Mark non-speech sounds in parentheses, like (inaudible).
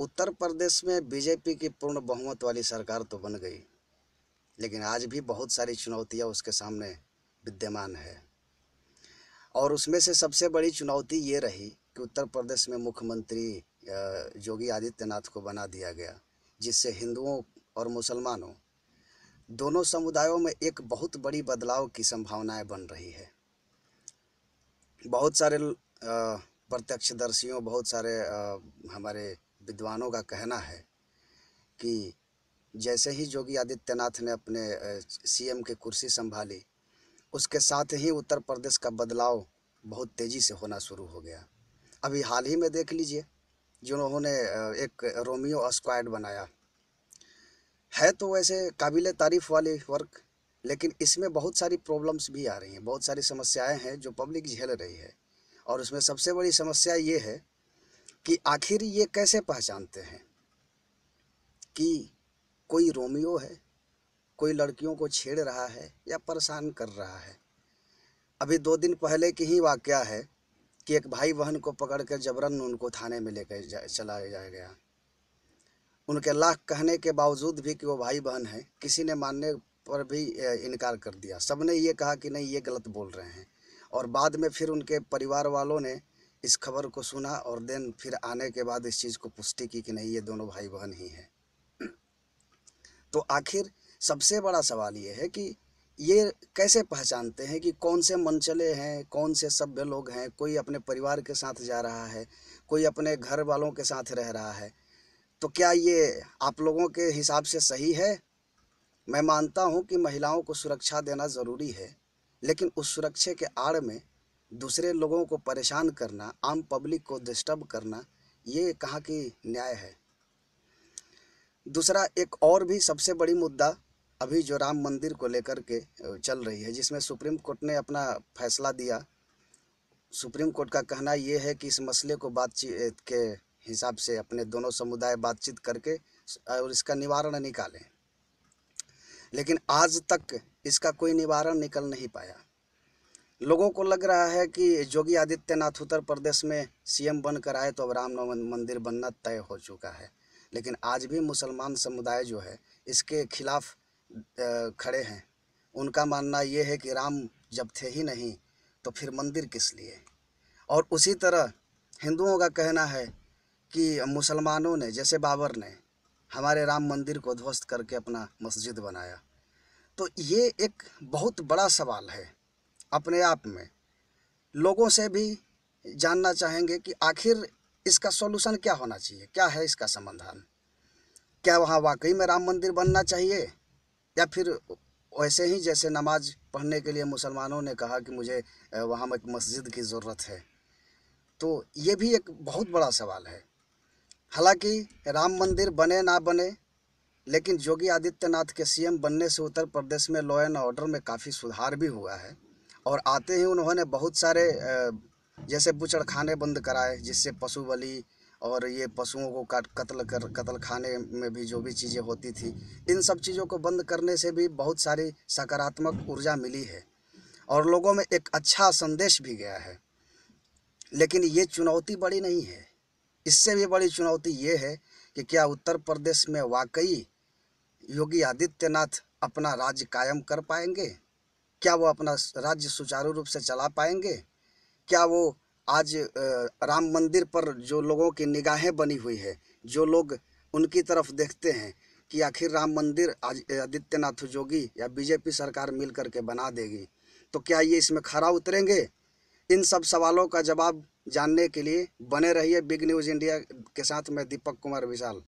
उत्तर प्रदेश में बीजेपी की पूर्ण बहुमत वाली सरकार तो बन गई लेकिन आज भी बहुत सारी चुनौतियां उसके सामने विद्यमान है और उसमें से सबसे बड़ी चुनौती ये रही कि उत्तर प्रदेश में मुख्यमंत्री योगी आदित्यनाथ को बना दिया गया जिससे हिंदुओं और मुसलमानों दोनों समुदायों में एक बहुत बड़ी बदलाव की संभावनाएं बन रही है बहुत सारे प्रत्यक्षदर्शियों बहुत सारे हमारे विद्वानों का कहना है कि जैसे ही योगी आदित्यनाथ ने अपने सीएम की कुर्सी संभाली उसके साथ ही उत्तर प्रदेश का बदलाव बहुत तेज़ी से होना शुरू हो गया अभी हाल ही में देख लीजिए जिन्होंने एक रोमियो स्क्वाड बनाया है तो वैसे काबिल तारीफ वाले वर्क लेकिन इसमें बहुत सारी प्रॉब्लम्स भी आ रही हैं बहुत सारी समस्याएं हैं जो पब्लिक झेल रही है और उसमें सबसे बड़ी समस्या ये है कि आखिर ये कैसे पहचानते हैं कि कोई रोमियो है कोई लड़कियों को छेड़ रहा है या परेशान कर रहा है अभी दो दिन पहले की ही वाक्य है कि एक भाई बहन को पकड़ कर जबरन उनको थाने में लेकर जा, चला जाया गया उनके लाख कहने के बावजूद भी कि वो भाई बहन है किसी ने मानने पर भी इनकार कर दिया सब ने ये कहा कि नहीं ये गलत बोल रहे हैं और बाद में फिर उनके परिवार वालों ने इस खबर को सुना और देन फिर आने के बाद इस चीज़ को पुष्टि की कि नहीं ये दोनों भाई बहन ही हैं (clears throat) तो आखिर सबसे बड़ा सवाल ये है कि ये कैसे पहचानते हैं कि कौन से मनचले हैं कौन से सभ्य लोग हैं कोई अपने परिवार के साथ जा रहा है कोई अपने घर वालों के साथ रह रहा है तो क्या ये आप लोगों के हिसाब से सही है मैं मानता हूँ कि महिलाओं को सुरक्षा देना ज़रूरी है लेकिन उस सुरक्षा के आड़ में दूसरे लोगों को परेशान करना आम पब्लिक को डिस्टर्ब करना ये कहाँ की न्याय है दूसरा एक और भी सबसे बड़ी मुद्दा अभी जो राम मंदिर को लेकर के चल रही है जिसमें सुप्रीम कोर्ट ने अपना फैसला दिया सुप्रीम कोर्ट का कहना ये है कि इस मसले को बातचीत के हिसाब से अपने दोनों समुदाय बातचीत करके और इसका निवारण निकालें लेकिन आज तक इसका कोई निवारण निकल नहीं पाया लोगों को लग रहा है कि योगी आदित्यनाथ उत्तर प्रदेश में सीएम बनकर आए तो अब राम मंदिर बनना तय हो चुका है लेकिन आज भी मुसलमान समुदाय जो है इसके खिलाफ खड़े हैं उनका मानना ये है कि राम जब थे ही नहीं तो फिर मंदिर किस लिए और उसी तरह हिंदुओं का कहना है कि मुसलमानों ने जैसे बाबर ने हमारे राम मंदिर को ध्वस्त करके अपना मस्जिद बनाया तो ये एक बहुत बड़ा सवाल है अपने आप में लोगों से भी जानना चाहेंगे कि आखिर इसका सॉल्यूशन क्या होना चाहिए क्या है इसका समाधान क्या वहाँ वाकई में राम मंदिर बनना चाहिए या फिर वैसे ही जैसे नमाज पढ़ने के लिए मुसलमानों ने कहा कि मुझे वहाँ एक मस्जिद की ज़रूरत है तो ये भी एक बहुत बड़ा सवाल है हालांकि राम मंदिर बने ना बने लेकिन योगी आदित्यनाथ के सीएम बनने से उत्तर प्रदेश में लॉ एंड ऑर्डर में काफ़ी सुधार भी हुआ है और आते ही उन्होंने बहुत सारे जैसे बुचड़खाने बंद कराए जिससे पशु बलि और ये पशुओं को काट कत्ल कर कत्ल खाने में भी जो भी चीज़ें होती थी इन सब चीज़ों को बंद करने से भी बहुत सारी सकारात्मक ऊर्जा मिली है और लोगों में एक अच्छा संदेश भी गया है लेकिन ये चुनौती बड़ी नहीं है इससे भी बड़ी चुनौती ये है कि क्या उत्तर प्रदेश में वाकई योगी आदित्यनाथ अपना राज्य कायम कर पाएंगे क्या वो अपना राज्य सुचारू रूप से चला पाएंगे क्या वो आज राम मंदिर पर जो लोगों की निगाहें बनी हुई है जो लोग उनकी तरफ देखते हैं कि आखिर राम मंदिर आज आदित्यनाथ जोगी या बीजेपी सरकार मिल करके बना देगी तो क्या ये इसमें खरा उतरेंगे इन सब सवालों का जवाब जानने के लिए बने रहिए बिग न्यूज़ इंडिया के साथ मैं दीपक कुमार विशाल